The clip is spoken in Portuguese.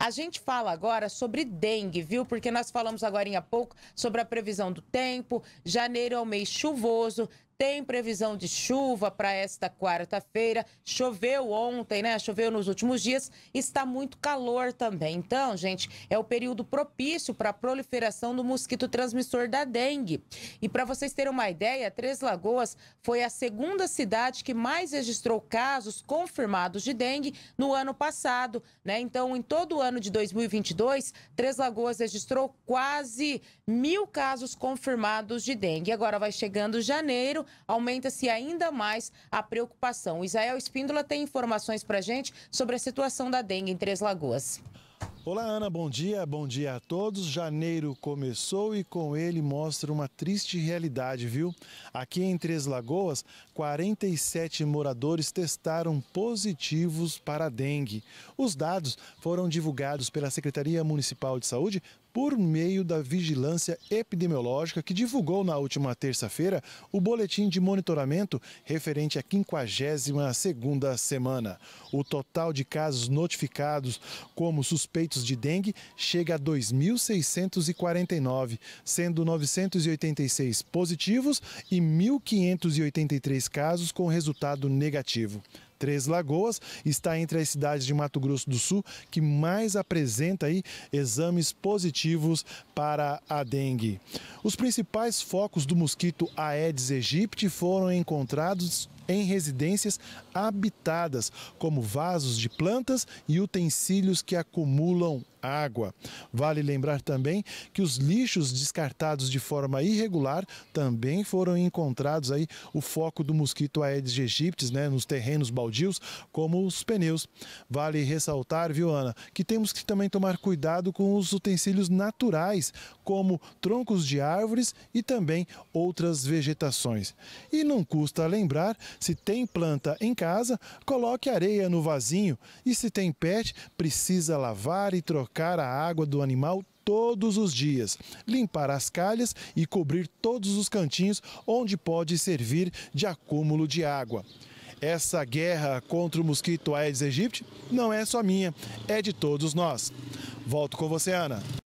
A gente fala agora sobre dengue, viu? Porque nós falamos agora há pouco sobre a previsão do tempo. Janeiro é o mês chuvoso, tem previsão de chuva para esta quarta-feira. Choveu ontem, né? Choveu nos últimos dias. Está muito calor também. Então, gente, é o período propício para a proliferação do mosquito transmissor da dengue. E para vocês terem uma ideia, Três Lagoas foi a segunda cidade que mais registrou casos confirmados de dengue no ano passado, né? Então, em todo o ano de 2022, Três Lagoas registrou quase mil casos confirmados de dengue. Agora vai chegando janeiro aumenta-se ainda mais a preocupação. Isael Israel Espíndola tem informações para gente sobre a situação da dengue em Três Lagoas. Olá, Ana, bom dia, bom dia a todos. Janeiro começou e com ele mostra uma triste realidade, viu? Aqui em Três Lagoas, 47 moradores testaram positivos para dengue. Os dados foram divulgados pela Secretaria Municipal de Saúde por meio da Vigilância Epidemiológica, que divulgou na última terça-feira o boletim de monitoramento referente à 52ª semana. O total de casos notificados como suspeitos de dengue chega a 2.649, sendo 986 positivos e 1.583 casos com resultado negativo. Três Lagoas está entre as cidades de Mato Grosso do Sul que mais apresenta aí exames positivos para a dengue. Os principais focos do mosquito Aedes aegypti foram encontrados em residências habitadas, como vasos de plantas e utensílios que acumulam água. Vale lembrar também que os lixos descartados de forma irregular também foram encontrados aí o foco do mosquito Aedes aegypti, né, nos terrenos baldios, como os pneus. Vale ressaltar, viu Ana, que temos que também tomar cuidado com os utensílios naturais, como troncos de árvores e também outras vegetações. E não custa lembrar, se tem planta em casa, coloque areia no vasinho e se tem pet, precisa lavar e trocar trocar a água do animal todos os dias, limpar as calhas e cobrir todos os cantinhos onde pode servir de acúmulo de água. Essa guerra contra o mosquito Aedes aegypti não é só minha, é de todos nós. Volto com você, Ana.